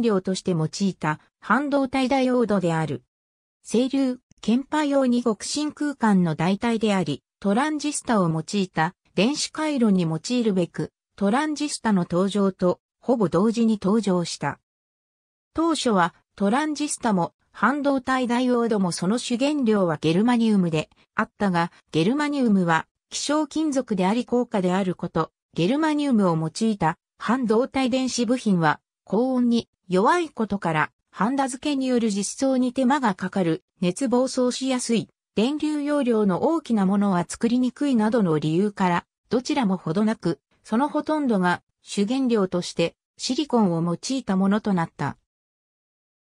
料として用いた半導体ダイオードである。清流、検波用に極真空間の代替であり、トランジスタを用いた電子回路に用いるべく、トランジスタの登場とほぼ同時に登場した。当初はトランジスタも半導体ダイオードもその主原料はゲルマニウムであったが、ゲルマニウムは希少金属であり高価であること、ゲルマニウムを用いた半導体電子部品は高温に弱いことから、ハンダ付けによる実装に手間がかかる、熱暴走しやすい、電流容量の大きなものは作りにくいなどの理由から、どちらもほどなく、そのほとんどが主原料としてシリコンを用いたものとなった。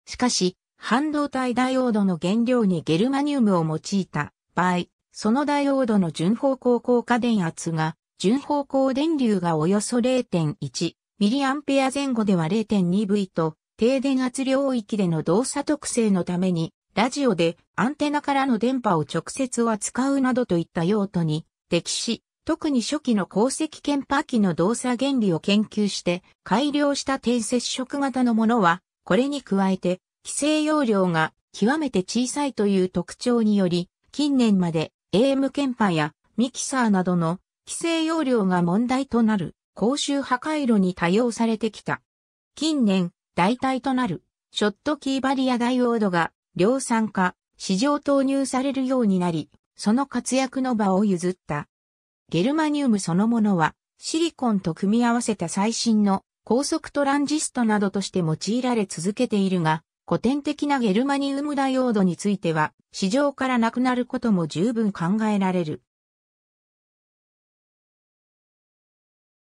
しかし、半導体ダイオードの原料にゲルマニウムを用いた場合、そのダイオードの順方向効果電圧が、順方向電流がおよそ0.1ミリアンペア前後では 0.2V と低電圧領域での動作特性のために、ラジオでアンテナからの電波を直接扱うなどといった用途に適し、特に初期の鉱石検波機の動作原理を研究して改良した低接触型のものは、これに加えて、規制容量が極めて小さいという特徴により、近年まで AM 検波やミキサーなどの規制容量が問題となる。公衆破壊路に多用されてきた。近年、代替となる、ショットキーバリアダイオードが量産化、市場投入されるようになり、その活躍の場を譲った。ゲルマニウムそのものは、シリコンと組み合わせた最新の高速トランジストなどとして用いられ続けているが、古典的なゲルマニウムダイオードについては、市場からなくなることも十分考えられる。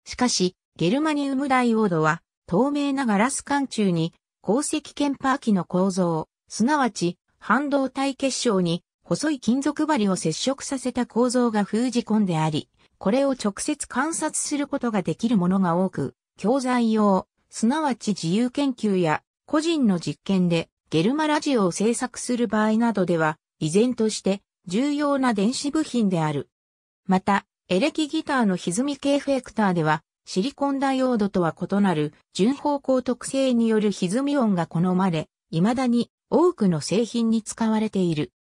しかし、ゲルマニウムダイオードは、透明なガラス管中に、鉱石ケンパー機の構造、すなわち、半導体結晶に、細い金属針を接触させた構造が封じ込んであり、これを直接観察することができるものが多く、教材用、すなわち自由研究や個人の実験でゲルマラジオを制作する場合などでは、依然として重要な電子部品である。また、エレキギターの歪み系フェクターでは、シリコンダイオードとは異なる純方向特性による歪み音が好まれ、未だに多くの製品に使われている。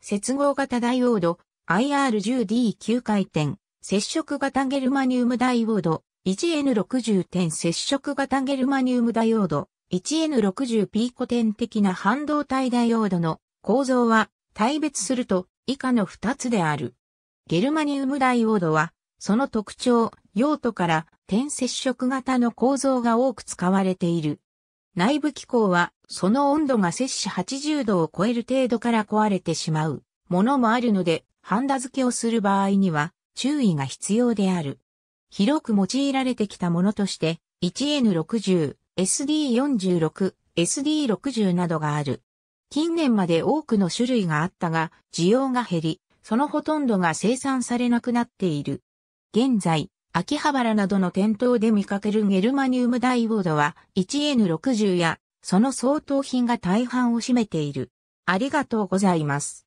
接合型ダイオード IR10D9 回転、接触型ゲルマニウムダイオード 1N60 点接触型ゲルマニウムダイオード 1N60P 古典的な半導体ダイオードの構造は大別すると以下の2つである。ゲルマニウムダイオードは、その特徴、用途から点接触型の構造が多く使われている。内部機構は、その温度が摂氏80度を超える程度から壊れてしまうものもあるので、ハンダ付けをする場合には注意が必要である。広く用いられてきたものとして、1N60、SD46、SD60 などがある。近年まで多くの種類があったが、需要が減り、そのほとんどが生産されなくなっている。現在、秋葉原などの店頭で見かけるゲルマニウムダイオードは 1N60 やその相当品が大半を占めている。ありがとうございます。